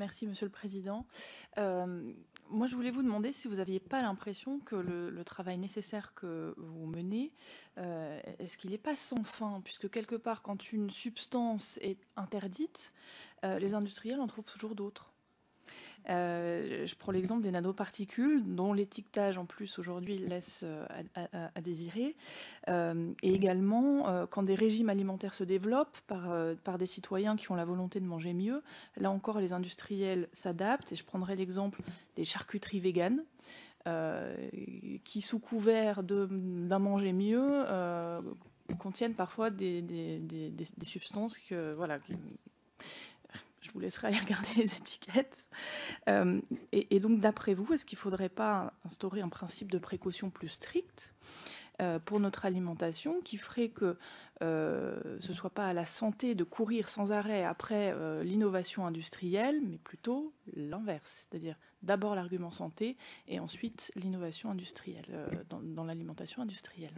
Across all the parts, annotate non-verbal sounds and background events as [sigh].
Merci, Monsieur le Président. Euh, moi, je voulais vous demander si vous n'aviez pas l'impression que le, travail nécessaire que vous menez, euh, est-ce qu'il n'est pas sans fin Puisque quelque part, quand une substance est interdite, euh, les industriels en trouvent toujours d'autres. Euh, je prends l'exemple des nanoparticules, dont l'étiquetage en plus aujourd'hui laisse euh, à, désirer. Euh, et également, quand des régimes alimentaires se développent par, par, des citoyens qui ont la volonté de manger mieux, là encore, les industriels s'adaptent. Et je prendrai l'exemple des charcuteries véganes. qui sous couvert d'un manger mieux contiennent parfois des, des substances que, voilà, je vous laisserai [laughs] aller regarder les étiquettes. Euh, et, donc, d'après vous, est-ce qu'il ne faudrait pas instaurer un principe de précaution plus strict euh, pour notre alimentation qui ferait que euh, ce ne soit pas à la santé de courir sans arrêt après l'innovation industrielle, mais plutôt l'inverse, c'est-à-dire d'abord l'argument santé et ensuite l'innovation industrielle dans, l'alimentation industrielle.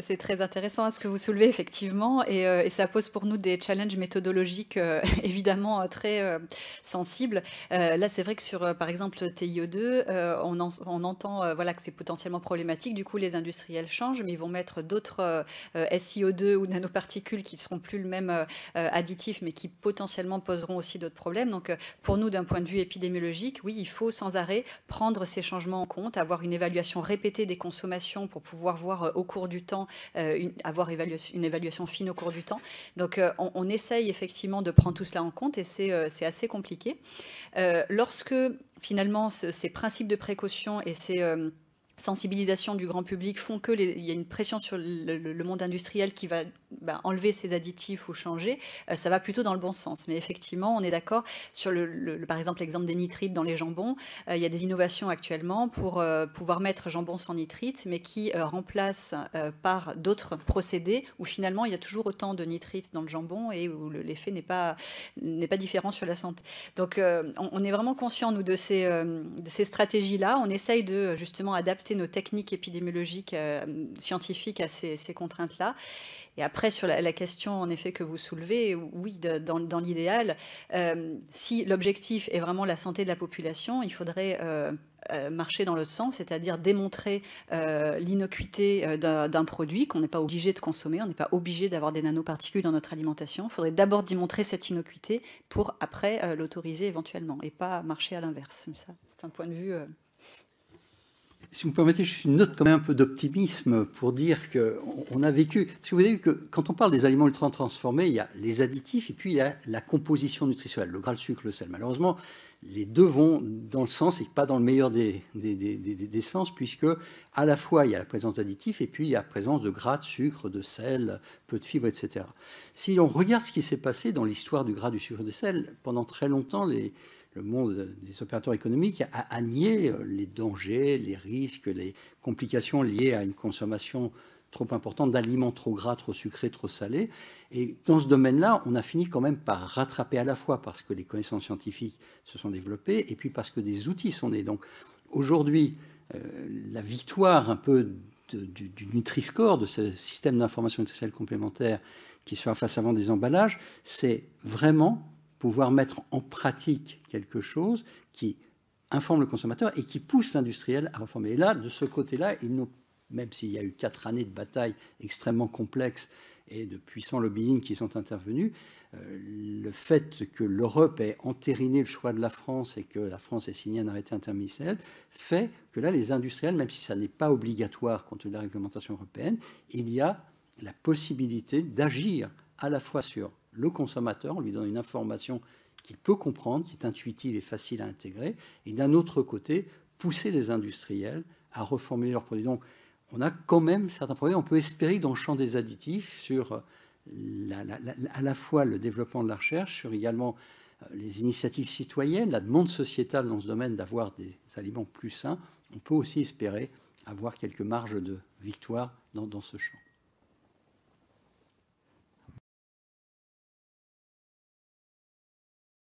C'est très intéressant à hein, ce que vous soulevez, effectivement, euh, et, ça pose pour nous des challenges méthodologiques euh, [laughs] évidemment euh, très sensibles. là, c'est vrai que sur, par exemple, tio 2 on, on, entend voilà, que c'est potentiellement problématique. Du coup, les industriels changent, mais ils vont mettre d'autres SIO2 ou nanoparticules qui ne seront plus le même additif, mais qui potentiellement poseront aussi d'autres problèmes. Donc, pour nous, d'un point de vue épidémiologique, oui, il faut sans arrêt prendre ces changements en compte, avoir une évaluation répétée des consommations pour pouvoir voir au cours du temps, euh, avoir une évaluation fine au cours du temps. Donc euh, on, essaye effectivement de prendre tout cela en compte et c'est euh, assez compliqué. lorsque finalement ces principes de précaution et ces sensibilisation du grand public font que il y a une pression sur le, monde industriel qui va bah, enlever ces additifs ou changer, euh, ça va plutôt dans le bon sens. Mais effectivement, on est d'accord sur le, par exemple l'exemple des nitrites dans les jambons. Euh, il y a des innovations actuellement pour euh, pouvoir mettre jambon sans nitrite, mais qui remplacent par d'autres procédés où finalement il y a toujours autant de nitrites dans le jambon et où l'effet n'est pas n'est pas différent sur la santé. Donc on, est vraiment conscient nous de ces de ces stratégies là. On essaye de justement adapter nos techniques épidémiologiques euh, scientifiques à ces, contraintes-là. Et après, sur la, question, en effet, que vous soulevez, oui, dans, l'idéal, euh, si l'objectif est vraiment la santé de la population, il faudrait... Euh, marcher dans l'autre sens, c'est-à-dire démontrer l'inocuité l'innocuité d'un produit qu'on n'est pas obligé de consommer, on n'est pas obligé d'avoir des nanoparticules dans notre alimentation. Il faudrait d'abord démontrer cette innocuité pour après l'autoriser éventuellement et pas marcher à l'inverse. c'est un point de vue si vous me permettez, je une note quand même un peu d'optimisme pour dire qu'on a vécu. Parce que vous avez vu que quand on parle des aliments ultra transformés, il y a les additifs et puis il y a la composition nutritionnelle, le gras, le sucre, le sel. Malheureusement, les deux vont dans le sens et pas dans le meilleur des, des, des, des, sens, puisque à la fois il y a la présence d'additifs et puis il y a la présence de gras, de sucre, de sel, peu de fibres, etc. Si on regarde ce qui s'est passé dans l'histoire du gras, du sucre, du sel, pendant très longtemps, les, le monde des opérateurs économiques a, nié euh, les dangers, les risques, les complications liées à une consommation trop importante d'aliments trop gras, trop sucrés, trop salés. Et dans ce domaine-là, on a fini quand même par rattraper à la fois parce que les connaissances scientifiques se sont développées et puis parce que des outils sont nés. Donc aujourd'hui, euh, la victoire un peu du, du Nutri-Score, de ce système d'information nutritionnelle complémentaire qui soit face avant des emballages, c'est vraiment pouvoir mettre en pratique quelque chose qui informe le consommateur et qui pousse l'industriel à reformer. Et là, de ce côté-là, même s'il y a eu quatre années de bataille extrêmement complexes et de puissants lobbying qui sont intervenus, euh, le fait que l'Europe ait entériné le choix de la France et que la France ait signé un arrêté interministériel fait que là, les industriels, même si ça n'est pas obligatoire contre la réglementation européenne, il y a la possibilité d'agir à la fois sur le consommateur, on lui donne une information qu'il peut comprendre, qui est intuitive et facile à intégrer, et d'un autre côté, pousser les industriels à reformuler leurs produits. Donc, on a quand même certains produits, on peut espérer dans le champ des additifs, sur euh, à la fois le développement de la recherche, sur également euh, les initiatives citoyennes, la demande sociétale dans ce domaine d'avoir des aliments plus sains, on peut aussi espérer avoir quelques marges de victoire dans ce champ.